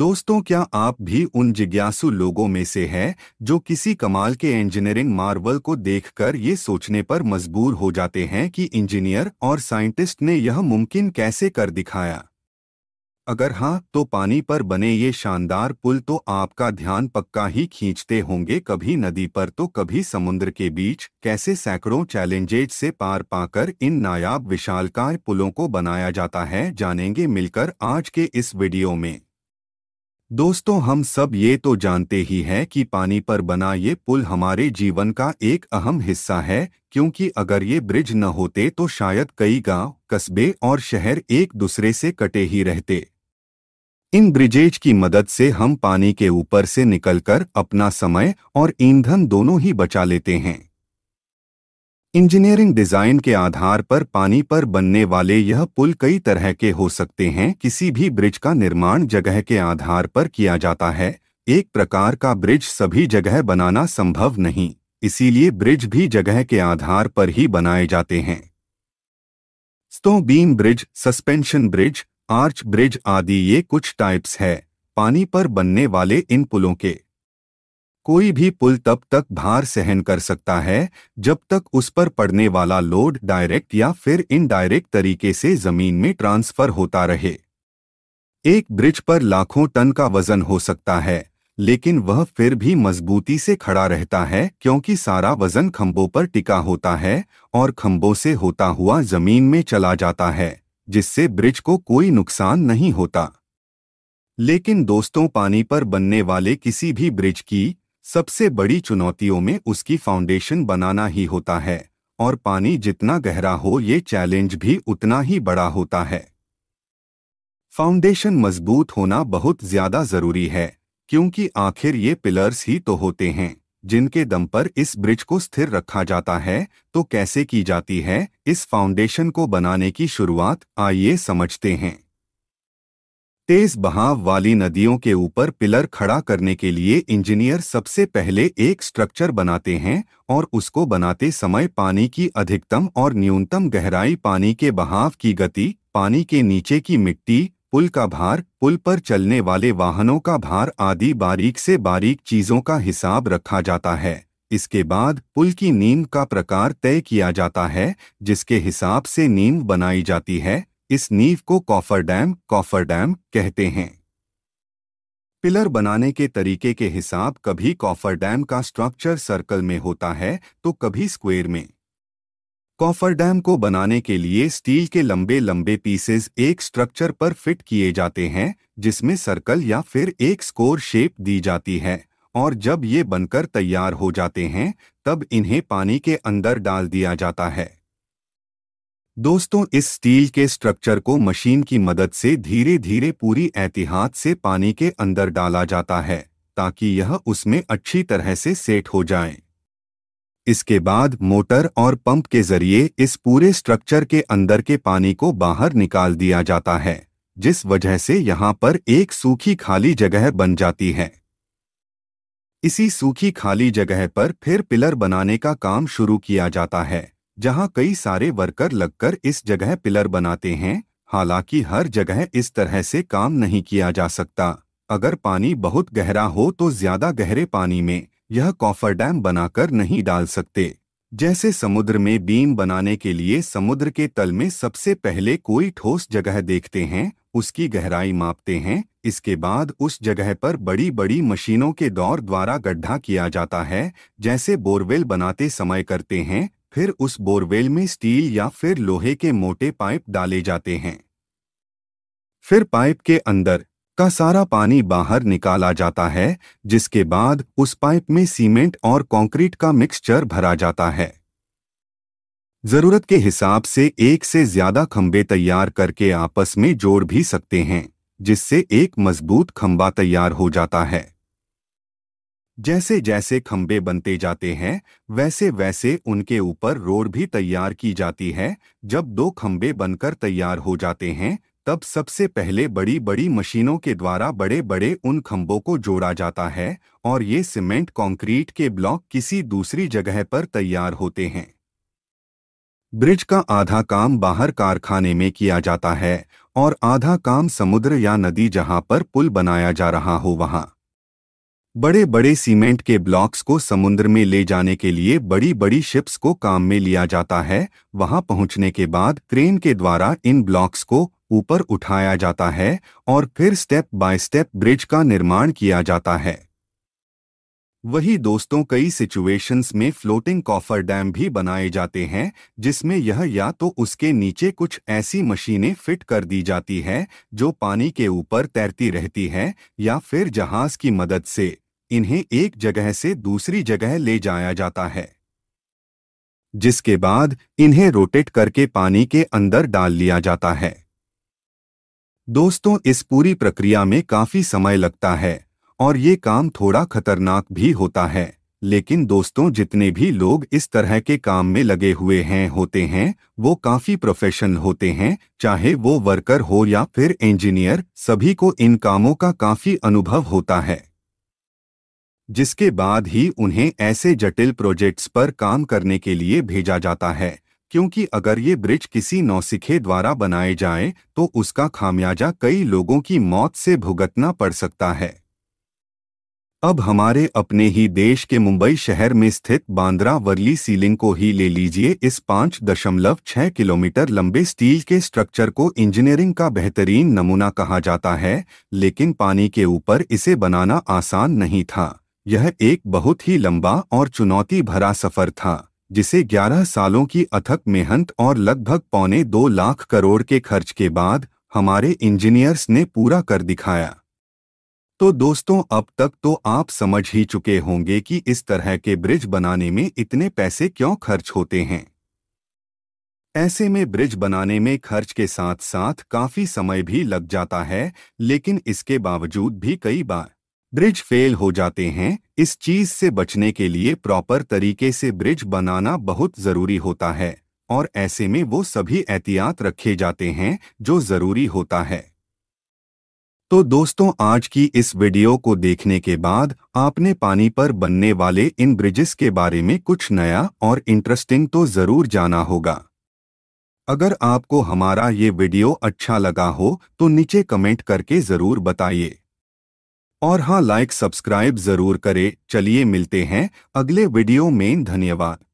दोस्तों क्या आप भी उन जिज्ञासु लोगों में से हैं जो किसी कमाल के इंजीनियरिंग मार्वल को देखकर ये सोचने पर मजबूर हो जाते हैं कि इंजीनियर और साइंटिस्ट ने यह मुमकिन कैसे कर दिखाया अगर हाँ तो पानी पर बने ये शानदार पुल तो आपका ध्यान पक्का ही खींचते होंगे कभी नदी पर तो कभी समुद्र के बीच कैसे सैकड़ों चैलेंजेज से पार पाकर इन नायाब विशालकाय पुलों को बनाया जाता है जानेंगे मिलकर आज के इस वीडियो में दोस्तों हम सब ये तो जानते ही हैं कि पानी पर बना ये पुल हमारे जीवन का एक अहम हिस्सा है क्योंकि अगर ये ब्रिज न होते तो शायद कई गांव, कस्बे और शहर एक दूसरे से कटे ही रहते इन ब्रिजेज की मदद से हम पानी के ऊपर से निकलकर अपना समय और ईंधन दोनों ही बचा लेते हैं इंजीनियरिंग डिजाइन के आधार पर पानी पर बनने वाले यह पुल कई तरह के हो सकते हैं किसी भी ब्रिज का निर्माण जगह के आधार पर किया जाता है एक प्रकार का ब्रिज सभी जगह बनाना संभव नहीं इसीलिए ब्रिज भी जगह के आधार पर ही बनाए जाते हैं स्तो beam bridge suspension bridge arch bridge आदि ये कुछ टाइप्स है पानी पर बनने वाले इन पुलों के कोई भी पुल तब तक भार सहन कर सकता है जब तक उस पर पड़ने वाला लोड डायरेक्ट या फिर इनडायरेक्ट तरीके से जमीन में ट्रांसफर होता रहे एक ब्रिज पर लाखों टन का वजन हो सकता है लेकिन वह फिर भी मजबूती से खड़ा रहता है क्योंकि सारा वजन खम्बों पर टिका होता है और खम्बों से होता हुआ जमीन में चला जाता है जिससे ब्रिज को कोई नुकसान नहीं होता लेकिन दोस्तों पानी पर बनने वाले किसी भी ब्रिज की सबसे बड़ी चुनौतियों में उसकी फाउंडेशन बनाना ही होता है और पानी जितना गहरा हो ये चैलेंज भी उतना ही बड़ा होता है फाउंडेशन मजबूत होना बहुत ज्यादा जरूरी है क्योंकि आखिर ये पिलर्स ही तो होते हैं जिनके दम पर इस ब्रिज को स्थिर रखा जाता है तो कैसे की जाती है इस फाउंडेशन को बनाने की शुरुआत आइए समझते हैं तेज बहाव वाली नदियों के ऊपर पिलर खड़ा करने के लिए इंजीनियर सबसे पहले एक स्ट्रक्चर बनाते हैं और उसको बनाते समय पानी की अधिकतम और न्यूनतम गहराई पानी के बहाव की गति पानी के नीचे की मिट्टी पुल का भार पुल पर चलने वाले वाहनों का भार आदि बारीक से बारीक चीजों का हिसाब रखा जाता है इसके बाद पुल की नींव का प्रकार तय किया जाता है जिसके हिसाब से नींव बनाई जाती है इस नींव को कॉफर डैम कॉफर डैम कहते हैं पिलर बनाने के तरीके के हिसाब कभी कॉफर डैम का स्ट्रक्चर सर्कल में होता है तो कभी स्क्वेयर में कॉफर डैम को बनाने के लिए स्टील के लंबे लंबे पीसेस एक स्ट्रक्चर पर फिट किए जाते हैं जिसमें सर्कल या फिर एक स्कोर शेप दी जाती है और जब ये बनकर तैयार हो जाते हैं तब इन्हें पानी के अंदर डाल दिया जाता है दोस्तों इस स्टील के स्ट्रक्चर को मशीन की मदद से धीरे धीरे पूरी एहतियात से पानी के अंदर डाला जाता है ताकि यह उसमें अच्छी तरह से सेट हो जाए इसके बाद मोटर और पंप के जरिए इस पूरे स्ट्रक्चर के अंदर के पानी को बाहर निकाल दिया जाता है जिस वजह से यहाँ पर एक सूखी खाली जगह बन जाती है इसी सूखी खाली जगह पर फिर पिलर बनाने का काम शुरू किया जाता है जहां कई सारे वर्कर लगकर इस जगह पिलर बनाते हैं हालांकि हर जगह इस तरह से काम नहीं किया जा सकता अगर पानी बहुत गहरा हो तो ज्यादा गहरे पानी में यह कॉफर डैम बनाकर नहीं डाल सकते जैसे समुद्र में बीम बनाने के लिए समुद्र के तल में सबसे पहले कोई ठोस जगह देखते हैं उसकी गहराई मापते हैं इसके बाद उस जगह पर बड़ी बड़ी मशीनों के दौर द्वारा गड्ढा किया जाता है जैसे बोरवेल बनाते समय करते हैं फिर उस बोरवेल में स्टील या फिर लोहे के मोटे पाइप डाले जाते हैं फिर पाइप के अंदर का सारा पानी बाहर निकाला जाता है जिसके बाद उस पाइप में सीमेंट और कंक्रीट का मिक्सचर भरा जाता है जरूरत के हिसाब से एक से ज्यादा खंबे तैयार करके आपस में जोड़ भी सकते हैं जिससे एक मजबूत खंबा तैयार हो जाता है जैसे जैसे खम्बे बनते जाते हैं वैसे वैसे उनके ऊपर रोड भी तैयार की जाती है जब दो खम्बे बनकर तैयार हो जाते हैं तब सबसे पहले बड़ी बड़ी मशीनों के द्वारा बड़े बड़े उन खम्बों को जोड़ा जाता है और ये सीमेंट कंक्रीट के ब्लॉक किसी दूसरी जगह पर तैयार होते हैं ब्रिज का आधा काम बाहर कारखाने में किया जाता है और आधा काम समुद्र या नदी जहां पर पुल बनाया जा रहा हो वहां बड़े बड़े सीमेंट के ब्लॉक्स को समुद्र में ले जाने के लिए बड़ी बड़ी शिप्स को काम में लिया जाता है वहां पहुंचने के बाद क्रेन के द्वारा इन ब्लॉक्स को ऊपर उठाया जाता है और फिर स्टेप बाय स्टेप ब्रिज का निर्माण किया जाता है वही दोस्तों कई सिचुएशंस में फ्लोटिंग कॉफर डैम भी बनाए जाते हैं जिसमें यह या तो उसके नीचे कुछ ऐसी मशीनें फिट कर दी जाती हैं जो पानी के ऊपर तैरती रहती हैं या फिर जहाज की मदद से इन्हें एक जगह से दूसरी जगह ले जाया जाता है जिसके बाद इन्हें रोटेट करके पानी के अंदर डाल लिया जाता है दोस्तों इस पूरी प्रक्रिया में काफी समय लगता है और ये काम थोड़ा खतरनाक भी होता है लेकिन दोस्तों जितने भी लोग इस तरह के काम में लगे हुए हैं होते हैं वो काफ़ी प्रोफेशनल होते हैं चाहे वो वर्कर हो या फिर इंजीनियर सभी को इन कामों का काफ़ी अनुभव होता है जिसके बाद ही उन्हें ऐसे जटिल प्रोजेक्ट्स पर काम करने के लिए भेजा जाता है क्योंकि अगर ये ब्रिज किसी नौसिखे द्वारा बनाए जाए तो उसका खामियाजा कई लोगों की मौत से भुगतना पड़ सकता है अब हमारे अपने ही देश के मुंबई शहर में स्थित बांद्रा वर्ली सीलिंग को ही ले लीजिए इस पाँच दशमलव छः किलोमीटर लंबे स्टील के स्ट्रक्चर को इंजीनियरिंग का बेहतरीन नमूना कहा जाता है लेकिन पानी के ऊपर इसे बनाना आसान नहीं था यह एक बहुत ही लंबा और चुनौती भरा सफर था जिसे 11 सालों की अथक मेहनत और लगभग पौने दो लाख करोड़ के खर्च के बाद हमारे इंजीनियर्स ने पूरा कर दिखाया तो दोस्तों अब तक तो आप समझ ही चुके होंगे कि इस तरह के ब्रिज बनाने में इतने पैसे क्यों खर्च होते हैं ऐसे में ब्रिज बनाने में खर्च के साथ साथ काफ़ी समय भी लग जाता है लेकिन इसके बावजूद भी कई बार ब्रिज फेल हो जाते हैं इस चीज से बचने के लिए प्रॉपर तरीके से ब्रिज बनाना बहुत जरूरी होता है और ऐसे में वो सभी एहतियात रखे जाते हैं जो जरूरी होता है तो दोस्तों आज की इस वीडियो को देखने के बाद आपने पानी पर बनने वाले इन ब्रिजेस के बारे में कुछ नया और इंटरेस्टिंग तो जरूर जाना होगा अगर आपको हमारा ये वीडियो अच्छा लगा हो तो नीचे कमेंट करके ज़रूर बताइए और हाँ लाइक सब्सक्राइब ज़रूर करें चलिए मिलते हैं अगले वीडियो में धन्यवाद